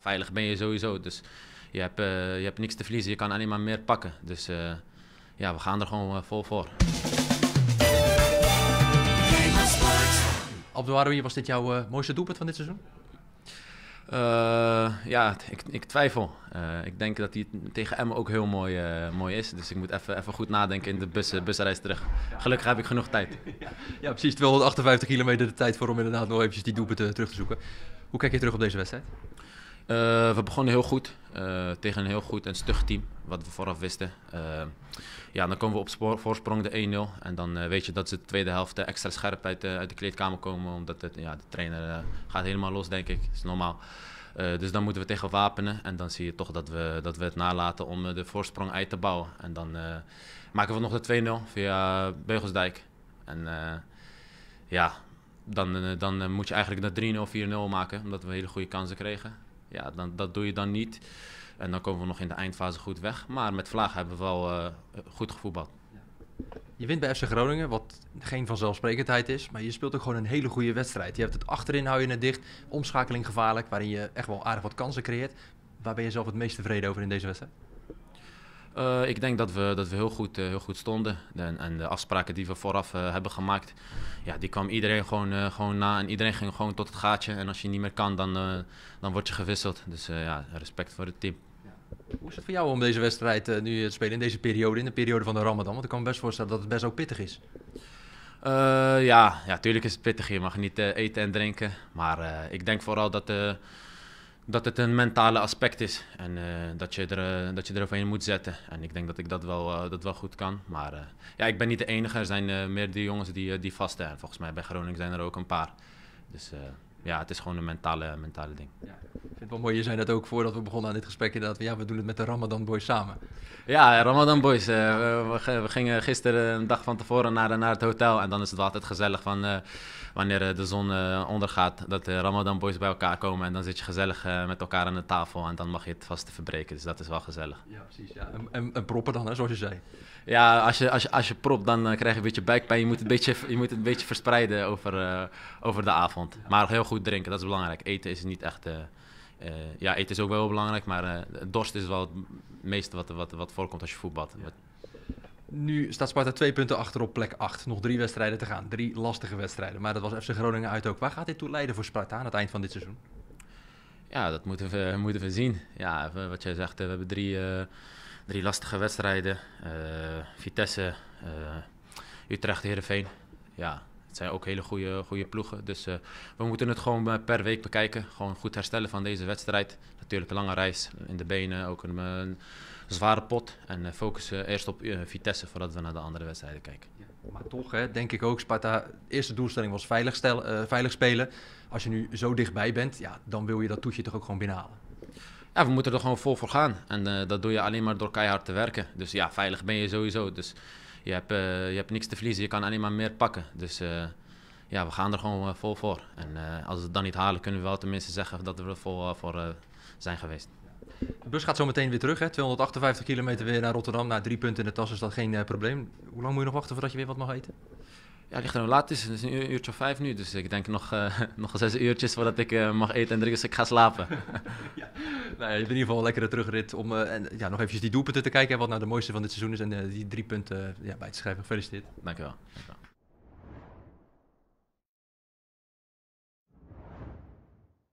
Veilig ben je sowieso, dus je hebt, eh, je hebt niks te verliezen. Je kan alleen maar meer pakken. Dus eh, ja, we gaan er gewoon eh, vol voor. Abdelwaroui, was dit jouw mooiste doelpunt van dit seizoen? ja, ik, ik twijfel. ik denk dat die tegen Emmen ook heel mooi, mooi is. Dus ik moet even goed nadenken in de bus, busreis terug. Gelukkig heb ik genoeg tijd. Ja, precies. 258 kilometer de tijd voor om inderdaad nog eventjes die doelpunten terug te zoeken. Hoe kijk je terug op deze wedstrijd? Eh, we begonnen heel goed. Eh, tegen een heel goed en stug team, wat we vooraf wisten. Eh, ja, dan komen we op voorsprong de 1-0. En dan weet je dat ze de tweede helft extra scherp uit de, uit de kleedkamer komen. Omdat het, ja, de trainer gaat helemaal los, denk ik. Dat is normaal. dus dan moeten we tegen wapenen. En dan zie je toch dat we, dat we het nalaten om de voorsprong uit te bouwen. En dan maken we nog de 2-0 via Beugelsdijk. En ja, dan, dan moet je eigenlijk naar 3-0, 4-0 maken. Omdat we hele goede kansen kregen ja, dan, dat doe je dan niet. En dan komen we nog in de eindfase goed weg. Maar met Vlaag hebben we wel eh, goed gevoetbald. Je wint bij FC Groningen, wat geen vanzelfsprekendheid is. Maar je speelt ook gewoon een hele goede wedstrijd. Je hebt het achterin, hou je het dicht. Omschakeling gevaarlijk, waarin je echt wel aardig wat kansen creëert. Waar ben je zelf het meest tevreden over in deze wedstrijd? Eh, ik denk dat we, dat we heel, goed, eh, heel goed stonden. En, en, de afspraken die we vooraf eh, hebben gemaakt, ja, die kwam iedereen gewoon, gewoon na. En iedereen ging gewoon tot het gaatje. En als je niet meer kan, dan, dan word je gewisseld. Dus ja, respect voor het team. Hoe is het voor jou om deze wedstrijd nu te spelen in deze periode, in de periode van de Ramadan? Want ik kan me best voorstellen dat het best ook pittig is. ja, ja, tuurlijk is het pittig. Je mag niet eten en drinken. Maar ik denk vooral dat dat het een mentale aspect is. En eh, dat, je er, uh, dat je er in moet zetten. En ik denk dat ik dat wel, eh, dat wel goed kan. Maar ja, ik ben niet de enige. Er zijn meerdere jongens die, die vasten. En volgens mij bij Groningen zijn er ook een paar. Dus ja, het is gewoon een mentale, mentale ding. Ja vind het wel mooi, je zei dat ook voordat we begonnen aan dit gesprek we Ja, we doen het met de Ramadan Boys samen. Ja, Ramadan Boys. Eh, we, we, gingen gisteren een dag van tevoren naar, naar het hotel. En dan is het altijd gezellig van eh, wanneer eh, de zon ondergaat, dat de Ramadan Boys bij elkaar komen. En dan zit je gezellig met elkaar aan de tafel en dan mag je het vast verbreken. Dus dat is wel gezellig. Ja, precies. Ja. En, en, proppen dan, hè, zoals je zei. Ja, als je, als je, als je propt, dan krijg je een beetje buikpijn. Je moet het een beetje, je moet een beetje verspreiden over, over de avond. Maar heel goed drinken, dat is belangrijk. Eten is niet echt eh, ja, eten is ook wel belangrijk, maar uh, dorst is wel het meeste wat, wat, wat voorkomt als je voetbalt. Nu staat Sparta twee punten achter op plek 8. Nog drie wedstrijden te gaan. Drie lastige wedstrijden. Maar dat was FC Groningen uit ook. Waar gaat dit toe leiden voor Sparta aan het eind van dit seizoen? Ja, dat moeten we, eh, moeten we zien. Ja, wat jij zegt, we hebben drie, drie lastige wedstrijden. Vitesse, Utrecht, Heerenveen. Ja, het zijn ook hele goede, goede ploegen. Dus eh, we moeten het gewoon eh, per week bekijken. Gewoon goed herstellen van deze wedstrijd. Natuurlijk een lange reis in de benen, ook een, eh, zware pot. En focussen eerst op Vitesse voordat we naar de andere wedstrijden kijken. maar toch, hè, denk ik ook, Sparta, eerste doelstelling was veilig, stel, veilig spelen. Als je nu zo dichtbij bent, ja, dan wil je dat toetje toch ook gewoon binnenhalen? ja, we moeten er gewoon vol voor gaan. En dat doe je alleen maar door keihard te werken. Dus ja, veilig ben je sowieso. Dus je hebt, eh, je hebt niks te verliezen. Je kan alleen maar meer pakken. Dus eh, ja, we gaan er gewoon eh, vol voor. En als we het dan niet halen, kunnen we wel tenminste zeggen dat we er vol voor zijn geweest. De bus gaat zo meteen weer terug, hè? 258 kilometer weer naar Rotterdam. Na nou, drie punten in de tas is dat geen probleem. Hoe lang moet je nog wachten voordat je weer wat mag eten? Ja, het ligt er laat is. Het is een uurtje of vijf nu. Dus ik denk nog, uh, nog zes uurtjes voordat ik mag eten en drinken. Dus ik ga slapen. nou, in ieder geval een lekkere terugrit om eh, en, ja, nog eventjes die doelpunten te kijken. wat nou de mooiste van dit seizoen is. En eh, die drie punten eh, ja, bij te schrijven. Gefeliciteerd. u wel.